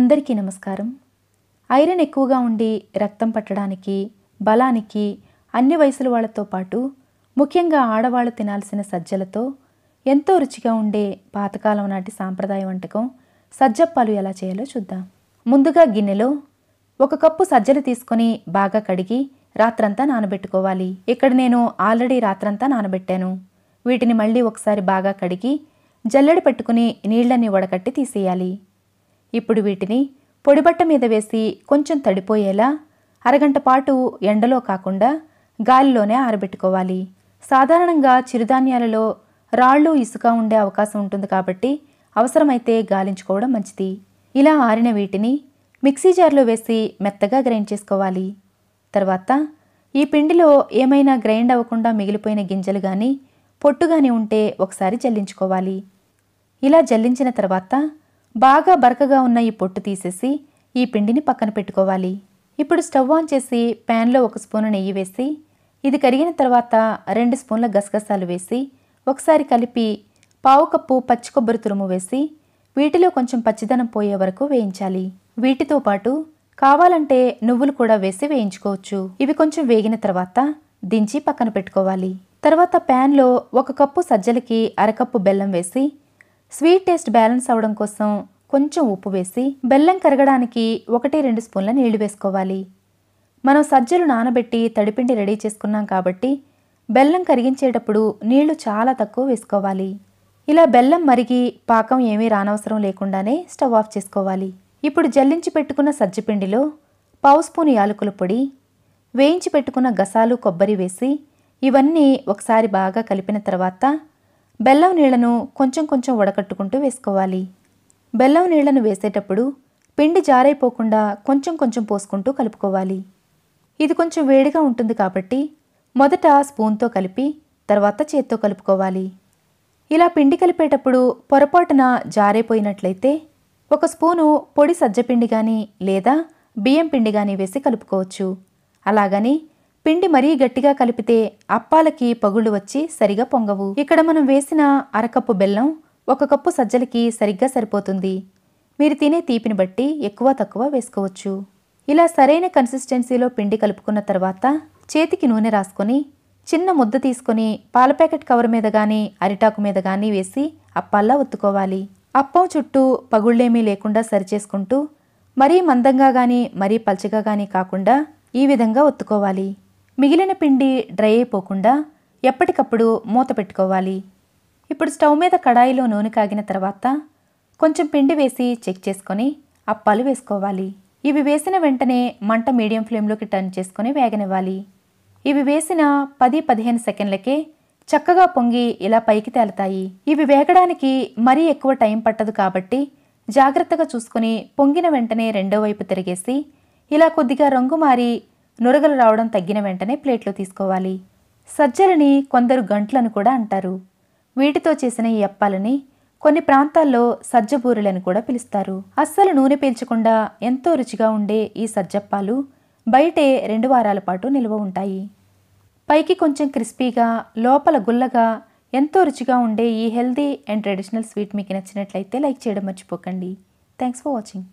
అందరికీ నమస్కారం ఐరన్ ఎక్కువగా ఉండి రక్తం పట్టడానికి బలానికి అన్ని వయసుల వాళ్ళతో పాటు ముఖ్యంగా ఆడవాళ్ళు తినాల్సిన సజ్జలతో ఎంతో రుచిగా ఉండే పాతకాలం నాటి సాంప్రదాయ వంటకం సజ్జప్పాలు ఎలా చేయాలో చూద్దాం ముందుగా గిన్నెలో ఒక కప్పు సజ్జలు తీసుకొని బాగా కడిగి రాత్రంతా నానబెట్టుకోవాలి ఇక్కడ నేను ఆల్రెడీ రాత్రంతా నానబెట్టాను వీటిని మళ్ళీ ఒకసారి బాగా కడిగి జల్లెడ పెట్టుకుని నీళ్ళని వడకట్టి తీసేయాలి ఇప్పుడు వీటిని పొడిబట్ట మీద వేసి కొంచెం తడిపోయేలా అరగంట పాటు ఎండలో కాకుండా గాలిలోనే ఆరబెట్టుకోవాలి సాధారణంగా చిరుధాన్యాలలో రాళ్ళు ఇసుక ఉండే అవకాశం ఉంటుంది కాబట్టి అవసరమైతే గాలించుకోవడం మంచిది ఇలా ఆరిన వీటిని మిక్సీ జార్లో వేసి మెత్తగా గ్రైండ్ చేసుకోవాలి తర్వాత ఈ పిండిలో ఏమైనా గ్రైండ్ అవ్వకుండా మిగిలిపోయిన గింజలు కానీ పొట్టు కానీ ఉంటే ఒకసారి జల్లించుకోవాలి ఇలా జల్లించిన తర్వాత బాగా బరకగా ఉన్న ఈ పొట్టు తీసేసి ఈ పిండిని పక్కన పెట్టుకోవాలి ఇప్పుడు స్టవ్ ఆన్ చేసి ప్యాన్లో ఒక స్పూను నెయ్యి వేసి ఇది కరిగిన తర్వాత రెండు స్పూన్ల గసగసాలు వేసి ఒకసారి కలిపి పావు కప్పు పచ్చి కొబ్బరి తురుము వేసి వీటిలో కొంచెం పచ్చిదనం పోయే వరకు వేయించాలి వీటితో పాటు కావాలంటే నువ్వులు కూడా వేసి వేయించుకోవచ్చు ఇవి కొంచెం వేగిన తర్వాత దించి పక్కన పెట్టుకోవాలి తర్వాత ప్యాన్లో ఒక కప్పు సజ్జలకి అరకప్పు బెల్లం వేసి స్వీట్ టేస్ట్ బ్యాలెన్స్ అవడం కోసం కొంచెం ఉప్పు వేసి బెల్లం కరగడానికి ఒకటి రెండు స్పూన్ల నీళ్లు వేసుకోవాలి మనం సజ్జలు నానబెట్టి తడిపిండి రెడీ చేసుకున్నాం కాబట్టి బెల్లం కరిగించేటప్పుడు నీళ్లు చాలా తక్కువ వేసుకోవాలి ఇలా బెల్లం మరిగి పాకం ఏమీ రానవసరం లేకుండానే స్టవ్ ఆఫ్ చేసుకోవాలి ఇప్పుడు జల్లించి పెట్టుకున్న సజ్జపిండిలో పావు స్పూన్ యాలకుల పొడి వేయించి పెట్టుకున్న గసాలు కొబ్బరి వేసి ఇవన్నీ ఒకసారి బాగా కలిపిన తర్వాత బెల్లం నీళ్లను కొంచెం కొంచెం వడకట్టుకుంటూ వేసుకోవాలి బెల్లం నీళ్లను వేసేటప్పుడు పిండి జారైపోకుండా కొంచెం కొంచెం పోసుకుంటూ కలుపుకోవాలి ఇది కొంచెం వేడిగా ఉంటుంది కాబట్టి మొదట స్పూన్తో కలిపి తర్వాత చేత్తో కలుపుకోవాలి ఇలా పిండి కలిపేటప్పుడు పొరపాటున జారైపోయినట్లయితే ఒక స్పూను పొడి సజ్జపిండి కానీ లేదా బియ్యం పిండి కానీ వేసి కలుపుకోవచ్చు అలాగని పిండి మరీ గట్టిగా కలిపితే అప్పాలకి పగుళ్ళు వచ్చి సరిగా పొంగవు ఇక్కడ మనం వేసిన అరకప్పు బెల్లం ఒక కప్పు సజ్జలకి సరిగ్గా సరిపోతుంది మీరు తినే తీపిని బట్టి ఎక్కువ తక్కువ వేసుకోవచ్చు ఇలా సరైన కన్సిస్టెన్సీలో పిండి కలుపుకున్న తర్వాత చేతికి నూనె రాసుకొని చిన్న ముద్ద తీసుకొని పాల ప్యాకెట్ కవర్ మీద కానీ అరిటాకు మీద కానీ వేసి అప్పాల్లా ఒత్తుకోవాలి అప్పం చుట్టూ పగుళ్ళేమీ లేకుండా సరిచేసుకుంటూ మరీ మందంగా కానీ మరీ పల్చగా కానీ కాకుండా ఈ విధంగా ఒత్తుకోవాలి మిగిలిన పిండి డ్రై అయిపోకుండా ఎప్పటికప్పుడు మూత పెట్టుకోవాలి ఇప్పుడు స్టవ్ మీద కడాయిలో నూనె కాగిన తర్వాత కొంచెం పిండి వేసి చెక్ చేసుకొని అప్పాలు వేసుకోవాలి ఇవి వేసిన వెంటనే మంట మీడియం ఫ్లేమ్లోకి టర్న్ చేసుకొని వేగనివ్వాలి ఇవి వేసిన పది పదిహేను సెకండ్లకే చక్కగా పొంగి ఇలా పైకి తేలతాయి ఇవి వేగడానికి మరీ ఎక్కువ టైం పట్టదు కాబట్టి జాగ్రత్తగా చూసుకుని పొంగిన వెంటనే రెండో వైపు తిరిగేసి ఇలా కొద్దిగా రంగు మారి నురగలు రావడం తగ్గిన వెంటనే ప్లేట్లో తీసుకోవాలి సజ్జలని కొందరు గంట్లను కూడా అంటారు వీటితో చేసిన ఈ అప్పాలని కొన్ని ప్రాంతాల్లో సజ్జబూరెలని కూడా పిలుస్తారు అస్సలు నూనె పీల్చకుండా ఎంతో రుచిగా ఉండే ఈ సజ్జప్పాలు బయటే రెండు వారాల పాటు నిల్వ ఉంటాయి పైకి కొంచెం క్రిస్పీగా లోపల గుల్లగా ఎంతో రుచిగా ఉండే ఈ హెల్దీ అండ్ ట్రెడిషనల్ స్వీట్ మీకు నచ్చినట్లయితే లైక్ చేయడం మర్చిపోకండి థ్యాంక్స్ ఫర్ వాచింగ్